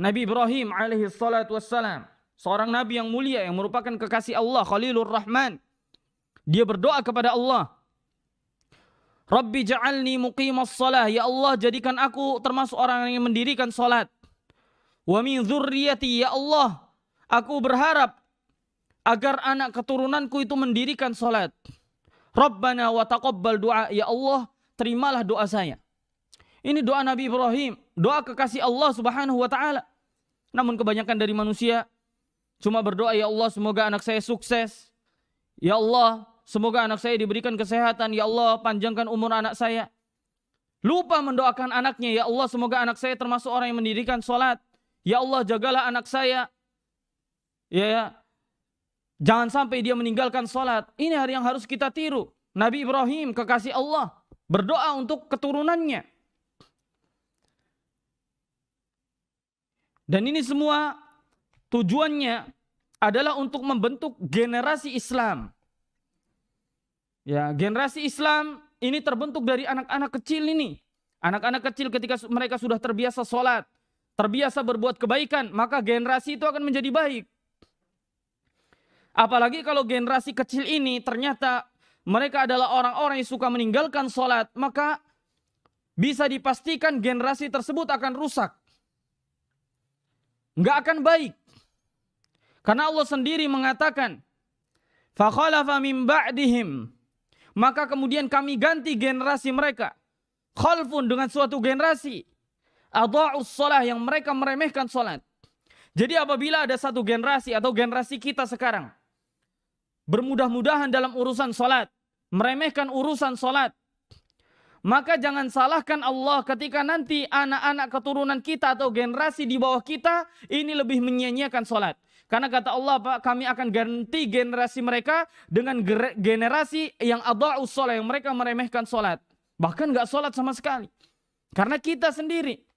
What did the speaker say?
Nabi Ibrahim alaihi salatu wassalam, seorang nabi yang mulia yang merupakan kekasih Allah, Khalilur Rahman. Dia berdoa kepada Allah, Rabbi ja'alni muqimas salah. Ya Allah, jadikan aku termasuk orang yang mendirikan salat. Wa min ya Allah, aku berharap agar anak keturunanku itu mendirikan salat. Rabbana wa taqabbal du'a. Ya Allah, terimalah doa saya. Ini doa Nabi Ibrahim, doa kekasih Allah Subhanahu wa taala. Namun kebanyakan dari manusia cuma berdoa ya Allah semoga anak saya sukses. Ya Allah, semoga anak saya diberikan kesehatan. Ya Allah, panjangkan umur anak saya. Lupa mendoakan anaknya. Ya Allah, semoga anak saya termasuk orang yang mendirikan sholat. Ya Allah, jagalah anak saya. Ya, ya. Jangan sampai dia meninggalkan sholat. Ini hari yang harus kita tiru. Nabi Ibrahim, kekasih Allah, berdoa untuk keturunannya. Dan ini semua tujuannya adalah untuk membentuk generasi Islam. Ya, generasi Islam ini terbentuk dari anak-anak kecil ini. Anak-anak kecil ketika mereka sudah terbiasa sholat, terbiasa berbuat kebaikan, maka generasi itu akan menjadi baik. Apalagi kalau generasi kecil ini ternyata mereka adalah orang-orang yang suka meninggalkan sholat, maka bisa dipastikan generasi tersebut akan rusak nggak akan baik. Karena Allah sendiri mengatakan, فَخَلَفَ مِنْ بَعْدِهِمْ Maka kemudian kami ganti generasi mereka. Khalfun dengan suatu generasi. Adha'us salah yang mereka meremehkan solat Jadi apabila ada satu generasi atau generasi kita sekarang bermudah-mudahan dalam urusan solat meremehkan urusan solat maka jangan salahkan Allah ketika nanti anak-anak keturunan kita atau generasi di bawah kita ini lebih menyia sholat. Karena kata Allah, Pak, kami akan ganti generasi mereka dengan generasi yang adha'us sholat, yang mereka meremehkan sholat. Bahkan nggak sholat sama sekali. Karena kita sendiri.